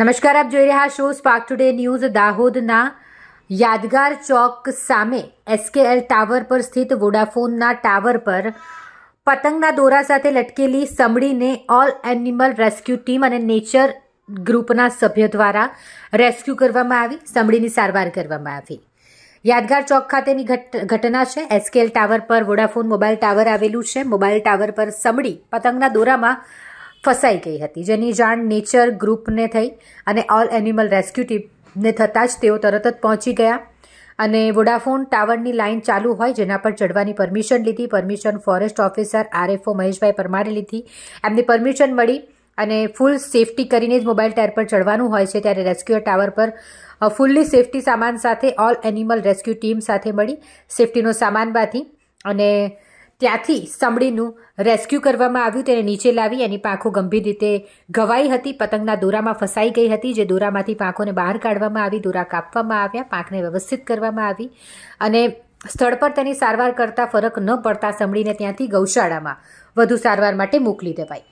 નમસ્કાર આપ જોઈ રહ્યા છો સ્પાર્ક ટુડે ન્યૂઝ દાહોદના યાદગાર ચોક સામે એસકેએલ ટાવર પર સ્થિત વોડાફોનના ટાવર પર પતંગના દોરા સાથે લટકેલી સમડીને ઓલ એનિમલ રેસ્ક્યુ ટીમ અને નેચર ગ્રુપના સભ્યો દ્વારા રેસ્ક્યુ કરવામાં આવી સમડીની સારવાર કરવામાં આવી યાદગાર ચોક ખાતેની ઘટના છે એસકેએલ ટાવર પર વોડાફોન મોબાઈલ ટાવર આવેલું છે મોબાઈલ ટાવર પર સમડી પતંગના દોરામાં ફસાઈ ગઈ હતી જેની જાણ નેચર ગ્રુપને થઈ અને ઓલ એનિમલ રેસ્ક્યુ ટીમને થતાં જ તેઓ તરત જ પહોંચી ગયા અને વોડાફોન ટાવરની લાઇન ચાલુ હોય જેના પર ચડવાની પરમિશન લીધી permission forest officer RFO Maheshbhai પરમારે લીધી એમની પરમિશન મળી અને ફૂલ સેફટી કરીને જ મોબાઈલ ટાયર પર ચડવાનું હોય છે ત્યારે રેસ્ક્યુ ટાવર પર ફૂલ્લી સેફટી સામાન સાથે ઓલ એનિમલ રેસ્ક્યુ ટીમ સાથે મળી સેફટીનો સામાન બાંધી અને ત્યાંથી સમડીનું રેસ્ક્યુ કરવામાં આવ્યું તેને નીચે લાવી એની પાંખો ગંભીર રીતે ઘવાઈ હતી પતંગના દોરામાં ફસાઈ ગઈ હતી જે દોરામાંથી પાંખોને બહાર કાઢવામાં આવી દોરા કાપવામાં આવ્યા પાંખને વ્યવસ્થિત કરવામાં આવી અને સ્થળ પર તેની સારવાર કરતાં ફરક ન પડતા સમડીને ત્યાંથી ગૌશાળામાં વધુ સારવાર માટે મોકલી દેવાઈ